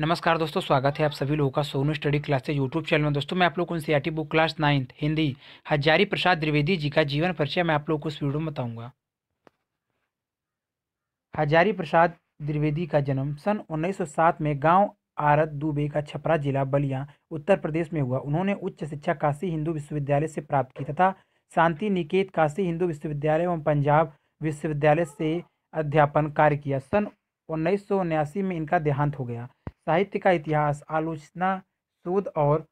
नमस्कार दोस्तों स्वागत है आप सभी लोगों का सोनू स्टडी क्लास से यूट्यूब चैनल में दोस्तों मैं आप लोगों को NCERT book class ninth Hindi Hazari Prasad Dwivedi ji का जीवन परिचय मैं आप लोगों को इस वीडियो में बताऊंगा हजारी प्रसाद द्विवेदी का जन्म सन 1907 में गांव आरत दुबे का छपरा जिला बलिया उत्तर प्रदेश में हुआ उन्होंने उच्च शिक्षा काशी हिंदू विश्वविद्यालय से प्राप्त की तथा शांति निकेत काशी हिंदू विश्वविद्यालय एवं पंजाब विश्वविद्यालय से अध्यापन कार्य किया सन उन्नीस में इनका देहांत हो गया साहित्य का इतिहास आलोचना शोध और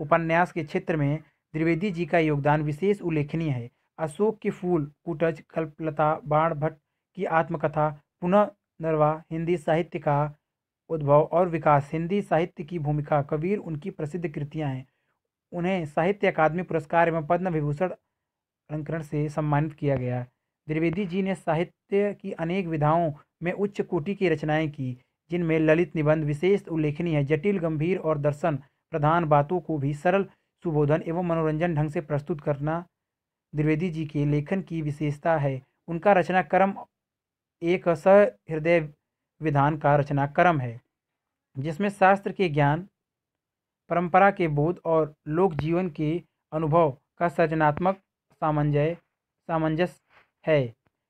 उपन्यास के क्षेत्र में द्विवेदी जी का योगदान विशेष उल्लेखनीय है अशोक के फूल कुटज कल्पलता बाण भट्ट की आत्मकथा पुनः नरवा हिंदी साहित्य का उद्भव और विकास हिंदी साहित्य की भूमिका कबीर उनकी प्रसिद्ध कृतियां हैं उन्हें साहित्य अकादमी पुरस्कार एवं पद्म विभूषण अलंकरण से सम्मानित किया गया द्विवेदी जी ने साहित्य की अनेक विधाओं में उच्च कोटि की रचनाएं की जिनमें ललित निबंध विशेष उल्लेखनीय है जटिल गंभीर और दर्शन प्रधान बातों को भी सरल सुबोधन एवं मनोरंजन ढंग से प्रस्तुत करना द्विवेदी जी के लेखन की विशेषता है उनका रचना एक सहृदय विधान का रचना है जिसमें शास्त्र के ज्ञान परंपरा के बोध और लोक जीवन के अनुभव का सृजनात्मक सामंजय सामंजस्य है